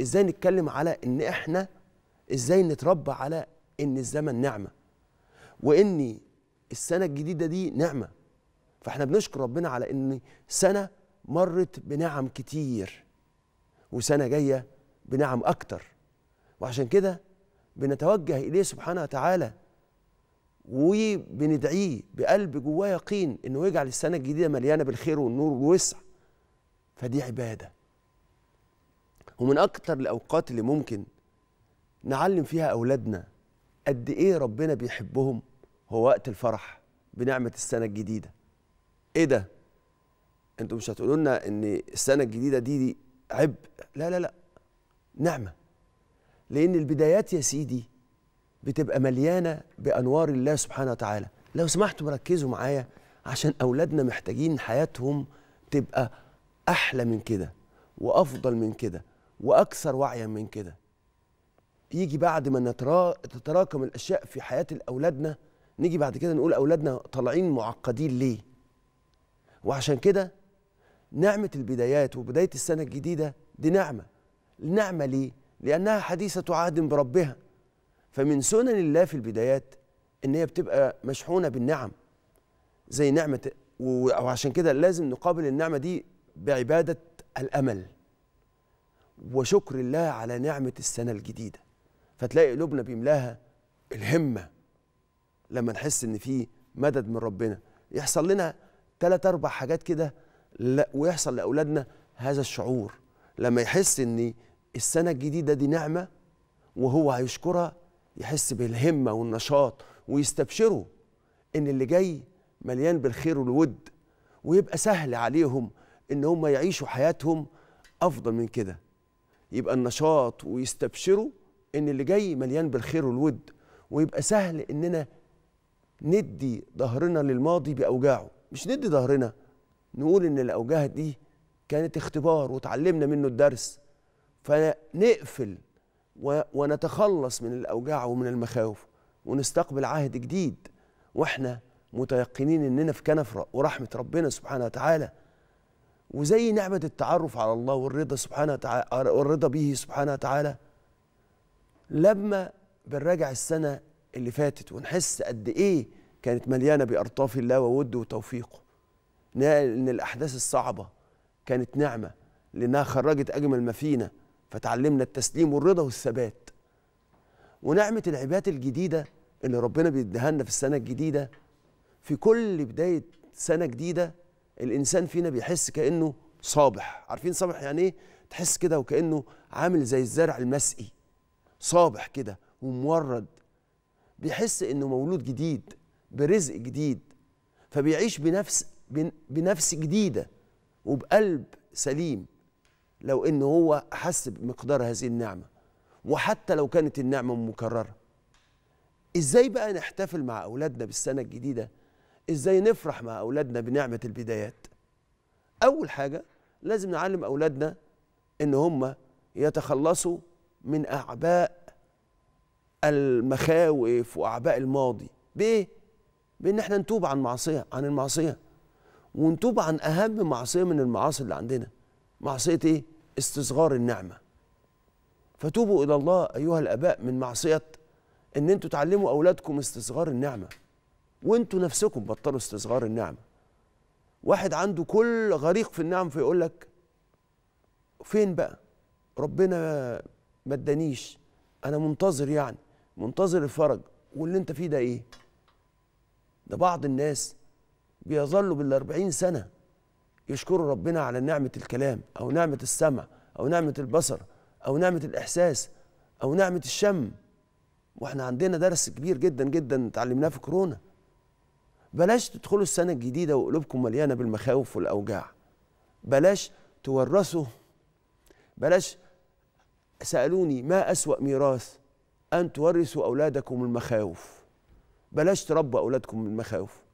ازاي نتكلم على ان احنا ازاي نتربى على ان الزمن نعمه وان السنه الجديده دي نعمه فاحنا بنشكر ربنا على ان سنه مرت بنعم كتير وسنه جايه بنعم اكتر وعشان كده بنتوجه اليه سبحانه وتعالى وبندعيه بقلب جواه يقين انه يجعل السنه الجديده مليانه بالخير والنور والوسع فدي عباده ومن اكتر الاوقات اللي ممكن نعلم فيها اولادنا قد ايه ربنا بيحبهم هو وقت الفرح بنعمه السنه الجديده ايه ده انتوا مش هتقولوا لنا ان السنه الجديده دي, دي عبء لا لا لا نعمه لان البدايات يا سيدي بتبقى مليانه بانوار الله سبحانه وتعالى لو سمحتوا ركزوا معايا عشان اولادنا محتاجين حياتهم تبقى احلى من كده وافضل من كده واكثر وعيا من كده يجي بعد ما نترا... تتراكم الاشياء في حياه اولادنا نيجي بعد كده نقول اولادنا طالعين معقدين ليه وعشان كده نعمه البدايات وبدايه السنه الجديده دي نعمه نعمه ليه لانها حديثه عهد بربها فمن سنن الله في البدايات ان هي بتبقى مشحونه بالنعم زي نعمه وعشان كده لازم نقابل النعمه دي بعباده الامل وشكر الله على نعمة السنة الجديدة فتلاقي قلوبنا بيملاها الهمة لما نحس إن في مدد من ربنا يحصل لنا ثلاث أربع حاجات كده ويحصل لأولادنا هذا الشعور لما يحس إن السنة الجديدة دي نعمة وهو هيشكرها يحس بالهمة والنشاط ويستبشروا إن اللي جاي مليان بالخير والود ويبقى سهل عليهم إن هم يعيشوا حياتهم أفضل من كده يبقى النشاط ويستبشروا ان اللي جاي مليان بالخير والود ويبقى سهل اننا ندي ظهرنا للماضي باوجاعه مش ندي ظهرنا نقول ان الاوجاع دي كانت اختبار وتعلمنا منه الدرس فنقفل ونتخلص من الاوجاع ومن المخاوف ونستقبل عهد جديد واحنا متيقنين اننا في كنف ورحمه ربنا سبحانه وتعالى وزي نعمة التعرف على الله والرضا سبحانه وتعالى والرضا به سبحانه وتعالى لما بنراجع السنة اللي فاتت ونحس قد إيه كانت مليانة بألطاف الله ووده وتوفيقه إن الأحداث الصعبة كانت نعمة لأنها خرجت أجمل ما فينا فتعلمنا التسليم والرضا والثبات ونعمة العبادات الجديدة اللي ربنا بيديها لنا في السنة الجديدة في كل بداية سنة جديدة الانسان فينا بيحس كانه صابح عارفين صابح يعني ايه تحس كده وكانه عامل زي الزرع المسقي صابح كده ومورد بيحس انه مولود جديد برزق جديد فبيعيش بنفس بنفس جديده وبقلب سليم لو ان هو احس بمقدار هذه النعمه وحتى لو كانت النعمه مكرره ازاي بقى نحتفل مع اولادنا بالسنه الجديده ازاي نفرح مع اولادنا بنعمه البدايات اول حاجه لازم نعلم اولادنا ان هم يتخلصوا من اعباء المخاوف واعباء الماضي بايه بان احنا نتوب عن معصيه عن المعصيه ونتوب عن اهم معصيه من المعاصي اللي عندنا معصيه ايه استصغار النعمه فتوبوا الى الله ايها الاباء من معصيه ان انتوا تعلموا اولادكم استصغار النعمه وانتوا نفسكم بطلوا استصغار النعمه واحد عنده كل غريق في النعم فيقول لك فين بقى ربنا ما ادانيش انا منتظر يعني منتظر الفرج واللي انت فيه ده ايه ده بعض الناس بيظلوا بالأربعين سنة يشكروا ربنا على نعمة الكلام أو نعمة السمع أو نعمة البصر أو نعمة الإحساس أو نعمة الشم وإحنا عندنا درس كبير جدا جدا اتعلمناه في كورونا بلاش تدخلوا السنة الجديدة وقلوبكم مليانة بالمخاوف والأوجاع بلاش تورثوا بلاش سألوني ما أسوأ ميراث أن تورثوا أولادكم المخاوف بلاش تربوا أولادكم المخاوف